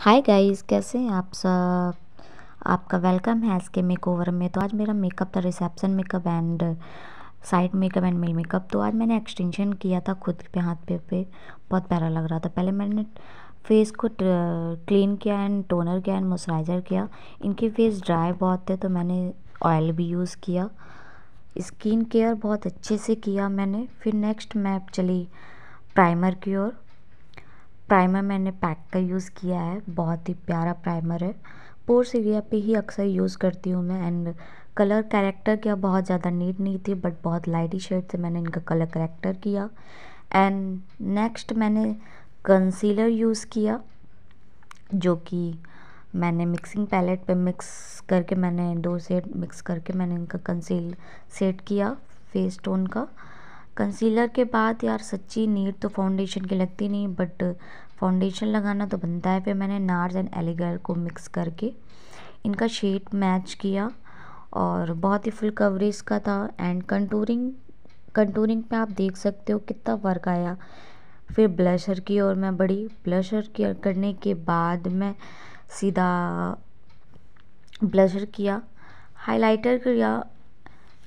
hi guys कैसे हैं आप सब आपका वेलकम है इसके मेकओवर में तो आज मेरा मेकअप था reception makeup and side makeup and मिल मेकअप तो आज मैंने एक्सटेंशन किया था खुद पे हाथ पे पे बहुत प्यारा लग रहा था पहले मैंने फेस को क्लीन किया एंड टोनर किया एंड मॉइस्चराइज़र किया इनके फेस ड्राई बहुत थे तो मैंने ऑयल भी यूज़ किया स्किन केयर बहुत अच्छे से किया मैंने फिर नेक्स्ट मैं चली प्राइमर की ओर प्राइमर मैंने पैक का यूज़ किया है बहुत ही प्यारा प्राइमर है पोर्स एरिया पे ही अक्सर यूज़ करती हूँ मैं एंड कलर करेक्टर क्या बहुत ज़्यादा नीट नहीं थी बट बहुत लाइटी शेड से मैंने इनका कलर करेक्टर किया एंड नेक्स्ट मैंने कंसीलर यूज़ किया जो कि मैंने मिक्सिंग पैलेट पे मिक्स करके मैंने दो सेट मिक्स करके मैंने इनका कंसील सेट किया फेस टोन का कंसीलर के बाद यार सच्ची नीड तो फाउंडेशन की लगती नहीं बट फाउंडेशन लगाना तो बनता है फिर मैंने नार्ज एंड एलिगर को मिक्स करके इनका शेड मैच किया और बहुत ही फुल कवरेज का था एंड कंटूरिंग कंटूरिंग पे आप देख सकते हो कितना वर्क आया फिर ब्लशर की ओर मैं बड़ी ब्लशर की करने के बाद मैं सीधा ब्लशर किया हाइलाइटर किया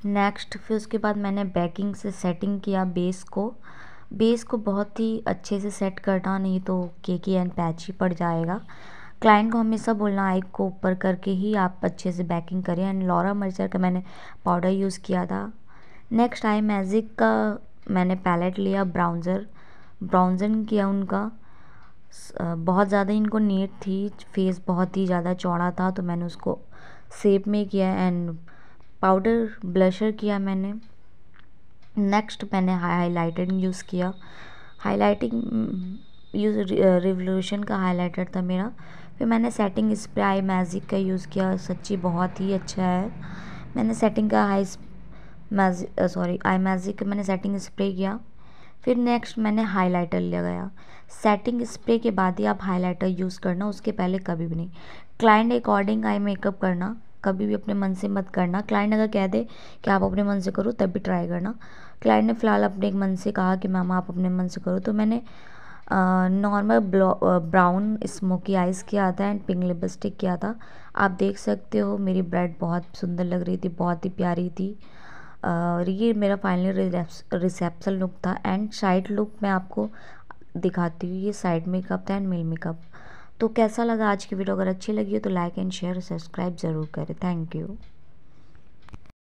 नेक्स्ट फिर उसके बाद मैंने बैकिंग से सेटिंग किया बेस को बेस को बहुत ही अच्छे से सेट करना नहीं तो केकी एंड पैच ही पड़ जाएगा क्लाइंट को हमेशा बोलना आइक को ऊपर करके ही आप अच्छे से बैकिंग करें एंड लॉरा मर्चर का मैंने पाउडर यूज़ किया था नेक्स्ट आई मैजिक का मैंने पैलेट लिया ब्राउन्ज़र ब्राउन्जन किया उनका बहुत ज़्यादा इनको नीट थी फेस बहुत ही ज़्यादा चौड़ा था तो मैंने उसको सेप में किया एंड पाउडर ब्लशर किया मैंने नेक्स्ट मैंने हाईलाइटर यूज़ किया हाईलाइटिंग यूज़ रिवोल्यूशन का हाईलाइटर था मेरा फिर मैंने सेटिंग स्प्रे आई मैजिक का यूज़ किया सच्ची बहुत ही अच्छा है मैंने सेटिंग का high magic sorry I magic का मैंने सेटिंग स्प्रे किया फिर नेक्स्ट मैंने हाइलाइटर लगाया सेटिंग स्प्रे के बाद ही आप हाईलाइटर यूज़ करना उसके पहले कभी भी नहीं क्लाइंट अकॉर्डिंग आई मेकअप करना कभी भी अपने मन से मत करना क्लाइंट अगर कह दे कि आप अपने मन से करो तब भी ट्राई करना क्लाइंट ने फ़िलहाल अपने एक मन से कहा कि मैम आप अपने मन से करो तो मैंने नॉर्मल ब्राउन स्मोकी आइज़ किया था एंड पिंक लिपस्टिक किया था आप देख सकते हो मेरी ब्रेड बहुत सुंदर लग रही थी बहुत ही प्यारी थी और ये मेरा फाइनल रिसेप्शन लुक था एंड साइड लुक मैं आपको दिखाती हूँ ये साइड मेकअप था एंड मेल मेकअप तो कैसा लगा आज की वीडियो अगर अच्छी लगी हो तो लाइक एंड शेयर सब्सक्राइब ज़रूर करें थैंक यू